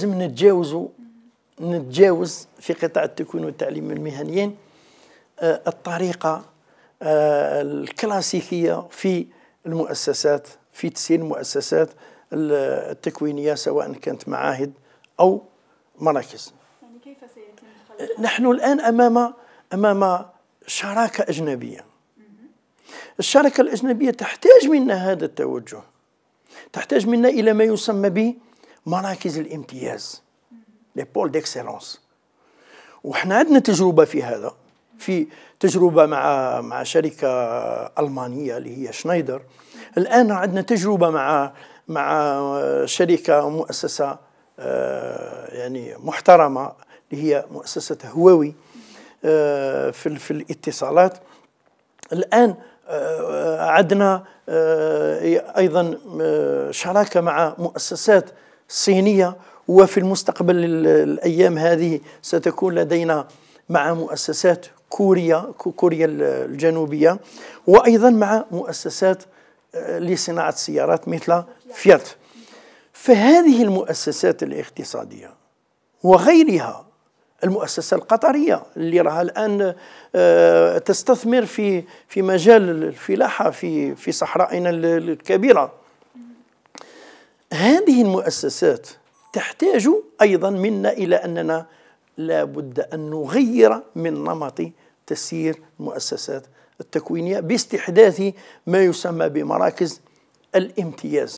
لازم نتجاوزوا نتجاوز في قطاع التكوين والتعليم المهنيين آه، الطريقة آه، الكلاسيكية في المؤسسات في تسيير المؤسسات التكوينية سواء كانت معاهد أو مراكز يعني كيف سيتم آه، نحن الآن أمام أمام شراكة أجنبية الشراكة الأجنبية تحتاج منا هذا التوجه تحتاج منا إلى ما يسمى به مراكز الامتياز لي بول ديكسيلونس وحنا عندنا تجربه في هذا في تجربه مع مع شركه المانيه اللي هي شنايدر الان عندنا تجربه مع مع شركه مؤسسه آه، يعني محترمه اللي هي مؤسسه هواوي آه، في في الاتصالات الان آه، عندنا ايضا شراكه مع مؤسسات صينية وفي المستقبل الأيام هذه ستكون لدينا مع مؤسسات كوريا كوريا الجنوبية وأيضا مع مؤسسات آه، لصناعة السيارات مثل فيات فهذه المؤسسات الاقتصادية وغيرها المؤسسة القطرية اللي راها الآن آه، تستثمر في في مجال الفلاحة في في صحرائنا الكبيرة هذه المؤسسات تحتاج أيضا منا إلى أننا لابد أن نغير من نمط تسيير المؤسسات التكوينية باستحداث ما يسمى بمراكز الامتياز